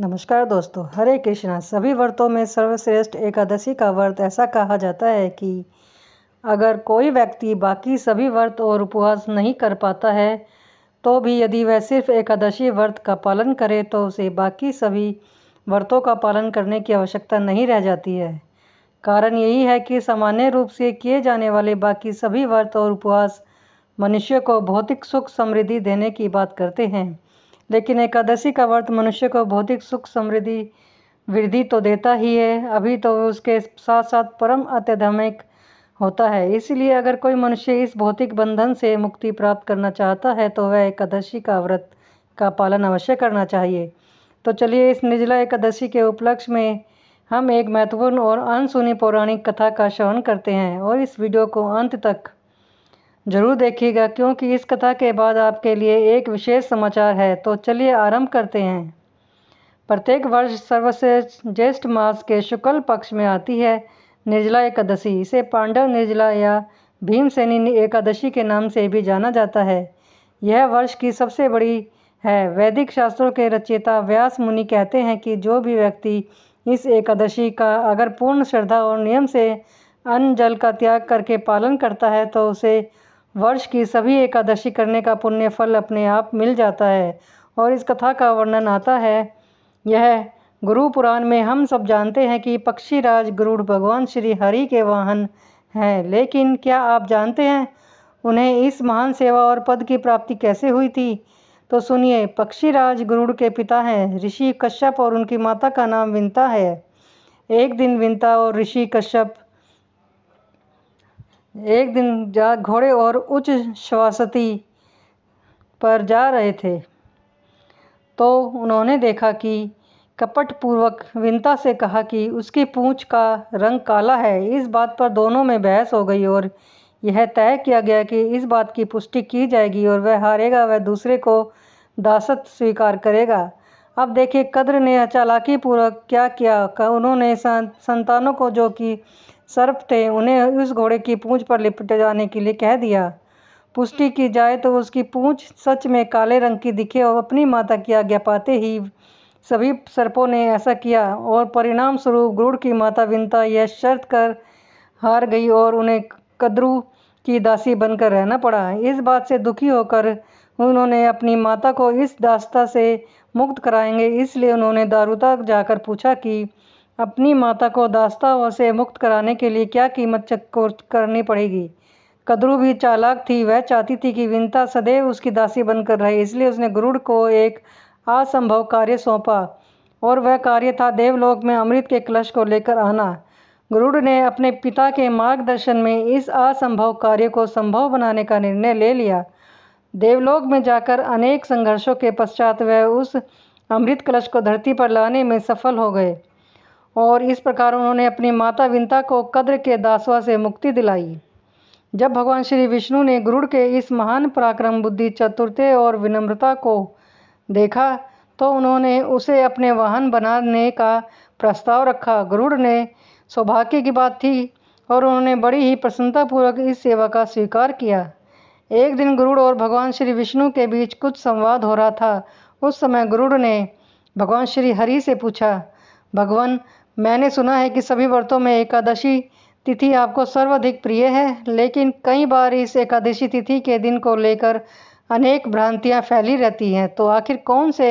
नमस्कार दोस्तों हरे कृष्णा सभी व्रतों में सर्वश्रेष्ठ एकादशी का व्रत ऐसा कहा जाता है कि अगर कोई व्यक्ति बाकी सभी व्रत और उपवास नहीं कर पाता है तो भी यदि वह सिर्फ एकादशी व्रत का पालन करे तो उसे बाकी सभी व्रतों का पालन करने की आवश्यकता नहीं रह जाती है कारण यही है कि सामान्य रूप से किए जाने वाले बाकी सभी व्रत और उपवास मनुष्य को भौतिक सुख समृद्धि देने की बात करते हैं लेकिन एकादशी का व्रत मनुष्य को भौतिक सुख समृद्धि वृद्धि तो देता ही है अभी तो उसके साथ साथ परम अत्याधमिक होता है इसलिए अगर कोई मनुष्य इस भौतिक बंधन से मुक्ति प्राप्त करना चाहता है तो वह एकादशी का व्रत का पालन अवश्य करना चाहिए तो चलिए इस निजला एकादशी के उपलक्ष्य में हम एक महत्वपूर्ण और अनसुनी पौराणिक कथा का श्रवण करते हैं और इस वीडियो को अंत तक जरूर देखिएगा क्योंकि इस कथा के बाद आपके लिए एक विशेष समाचार है तो चलिए आरंभ करते हैं प्रत्येक वर्ष सर्वश्रेष्ठ ज्येष्ठ मास के शुक्ल पक्ष में आती है निर्जला एकादशी इसे पांडव निर्जला या भीमसेनी एकादशी के नाम से भी जाना जाता है यह वर्ष की सबसे बड़ी है वैदिक शास्त्रों के रचयिता व्यास मुनि कहते हैं कि जो भी व्यक्ति इस एकादशी का अगर पूर्ण श्रद्धा और नियम से अन्न जल का त्याग करके पालन करता है तो उसे वर्ष की सभी एकादशी करने का पुण्य फल अपने आप मिल जाता है और इस कथा का वर्णन आता है यह गुरु पुराण में हम सब जानते हैं कि पक्षीराज गुरुड़ भगवान श्री हरि के वाहन हैं लेकिन क्या आप जानते हैं उन्हें इस महान सेवा और पद की प्राप्ति कैसे हुई थी तो सुनिए पक्षीराज गुरुड़ के पिता हैं ऋषि कश्यप और उनकी माता का नाम विंता है एक दिन विंता और ऋषि कश्यप एक दिन जा घोड़े और उच्च श्वासती पर जा रहे थे तो उन्होंने देखा कि कपटपूर्वक विनता से कहा कि उसकी पूंछ का रंग काला है इस बात पर दोनों में बहस हो गई और यह तय किया गया कि इस बात की पुष्टि की जाएगी और वह हारेगा वह दूसरे को दासत स्वीकार करेगा अब देखिए कद्र ने चालाकी पूर्वक क्या किया उन्होंने संतानों को जो कि सर्प थे उन्हें उस घोड़े की पूँछ पर लिपटे जाने के लिए कह दिया पुष्टि की जाए तो उसकी पूँछ सच में काले रंग की दिखे और अपनी माता की आज्ञा पाते ही सभी सर्पों ने ऐसा किया और परिणाम स्वरूप गरुड़ की माता विनता यह शर्त कर हार गई और उन्हें कदरू की दासी बनकर रहना पड़ा इस बात से दुखी होकर उन्होंने अपनी माता को इस दास्ता से मुक्त कराएंगे इसलिए उन्होंने दारुता जाकर पूछा कि अपनी माता को दास्ता से मुक्त कराने के लिए क्या कीमत करनी पड़ेगी कदरू भी चालाक थी वह चाहती थी कि विनता सदैव उसकी दासी बनकर रहे इसलिए उसने गुरुड़ को एक असंभव कार्य सौंपा और वह कार्य था देवलोक में अमृत के कलश को लेकर आना गुरुड़ ने अपने पिता के मार्गदर्शन में इस असंभव कार्य को संभव बनाने का निर्णय ले लिया देवलोक में जाकर अनेक संघर्षों के पश्चात वह उस अमृत कलश को धरती पर लाने में सफल हो गए और इस प्रकार उन्होंने अपनी माता विंता को कद्र के दासवा से मुक्ति दिलाई जब भगवान श्री विष्णु ने गुरुड़ के इस महान पराक्रम बुद्धि चतुर्थे और विनम्रता को देखा तो उन्होंने उसे अपने वाहन बनाने का प्रस्ताव रखा गुरुड़ ने सौभाग्य की बात थी और उन्होंने बड़ी ही प्रसन्नतापूर्वक इस सेवा का स्वीकार किया एक दिन गुरुड़ और भगवान श्री विष्णु के बीच कुछ संवाद हो रहा था उस समय गुरुड़ ने भगवान श्री हरि से पूछा भगवान मैंने सुना है कि सभी व्रतों में एकादशी तिथि आपको सर्वाधिक प्रिय है लेकिन कई बार इस एकादशी तिथि के दिन को लेकर अनेक भ्रांतियाँ फैली रहती हैं तो आखिर कौन से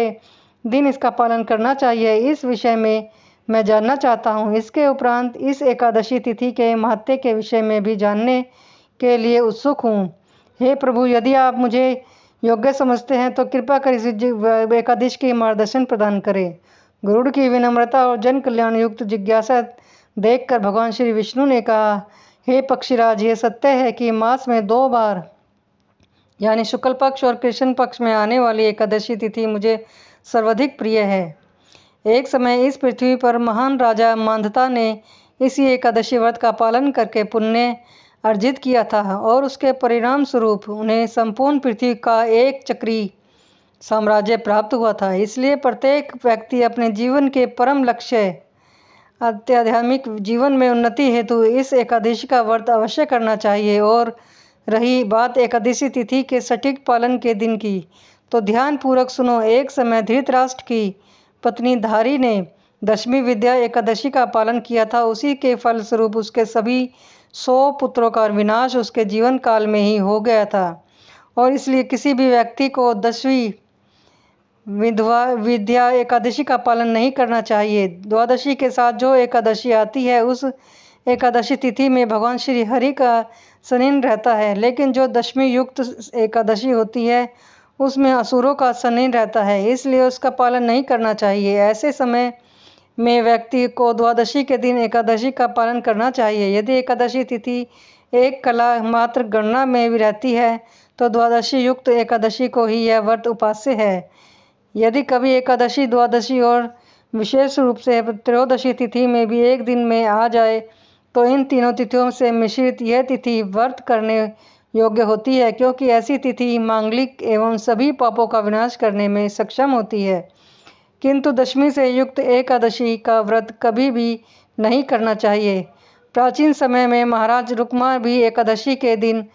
दिन इसका पालन करना चाहिए इस विषय में मैं जानना चाहता हूँ इसके उपरांत इस एकादशी तिथि के महत्व के विषय में भी जानने के लिए उत्सुक हूँ हे प्रभु यदि आप मुझे योग्य समझते हैं तो कृपा कर इस एकादशी के मार्गदर्शन प्रदान करें गरुड़ की विनम्रता और जन कल्याण युक्त जिज्ञासा देखकर भगवान श्री विष्णु ने कहा हे पक्षीराज यह सत्य है कि मास में दो बार यानी शुक्ल पक्ष और कृष्ण पक्ष में आने वाली एकादशी तिथि मुझे सर्वाधिक प्रिय है एक समय इस पृथ्वी पर महान राजा मांधता ने इसी एकादशी व्रत का पालन करके पुण्य अर्जित किया था और उसके परिणाम स्वरूप उन्हें संपूर्ण पृथ्वी का एक चक्री साम्राज्य प्राप्त हुआ था इसलिए प्रत्येक व्यक्ति अपने जीवन के परम लक्ष्य अत्याध्यात्मिक जीवन में उन्नति हेतु इस एकादशी का व्रत अवश्य करना चाहिए और रही बात एकादशी तिथि के सटीक पालन के दिन की तो ध्यान पूर्वक सुनो एक समय धृतराष्ट्र की पत्नी धारी ने दशमी विद्या एकादशी का पालन किया था उसी के फलस्वरूप उसके सभी सौ पुत्रों का विनाश उसके जीवन काल में ही हो गया था और इसलिए किसी भी व्यक्ति को दसवीं विधवा विद्या एकादशी का पालन नहीं करना चाहिए द्वादशी के साथ जो एकादशी आती है उस एकादशी तिथि में भगवान श्री हरि का शनिन रहता है लेकिन जो दशमी युक्त एकादशी होती है उसमें असुरों का शनिन रहता है इसलिए उसका पालन नहीं करना चाहिए ऐसे समय में व्यक्ति को द्वादशी के दिन एकादशी का पालन करना चाहिए यदि एकादशी तिथि एक कला मात्र गणना में भी रहती है तो द्वादशी युक्त एकादशी को ही यह व्रत उपास्य है यदि कभी एकादशी द्वादशी और विशेष रूप से त्रयोदशी तिथि में भी एक दिन में आ जाए तो इन तीनों तिथियों से मिश्रित यह तिथि व्रत करने योग्य होती है क्योंकि ऐसी तिथि मांगलिक एवं सभी पापों का विनाश करने में सक्षम होती है किंतु दशमी से युक्त एकादशी का व्रत कभी भी नहीं करना चाहिए प्राचीन समय में महाराज रुकमा भी एकादशी के दिन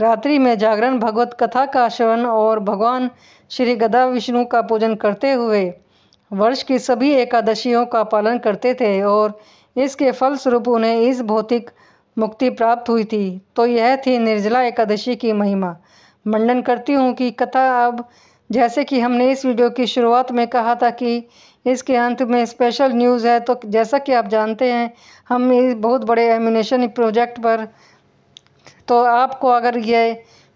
रात्रि में जागरण भगवत कथा का श्रवण और भगवान श्री गदा विष्णु का पूजन करते हुए वर्ष की सभी एकादशियों का पालन करते थे और इसके फलस्वरूप उन्हें इस भौतिक मुक्ति प्राप्त हुई थी तो यह थी निर्जला एकादशी की महिमा मंडन करती हूँ कि कथा अब जैसे कि हमने इस वीडियो की शुरुआत में कहा था कि इसके अंत में स्पेशल न्यूज़ है तो जैसा कि आप जानते हैं हम इस बहुत बड़े एमिनेशन प्रोजेक्ट पर तो आपको अगर ये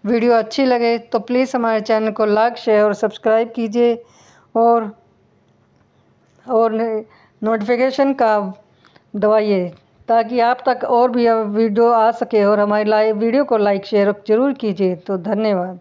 वीडियो अच्छी लगे तो प्लीज़ हमारे चैनल को लाइक शेयर और सब्सक्राइब कीजिए और और नोटिफिकेशन का दबाइए ताकि आप तक और भी वीडियो आ सके और हमारी लाइव वीडियो को लाइक शेयर जरूर कीजिए तो धन्यवाद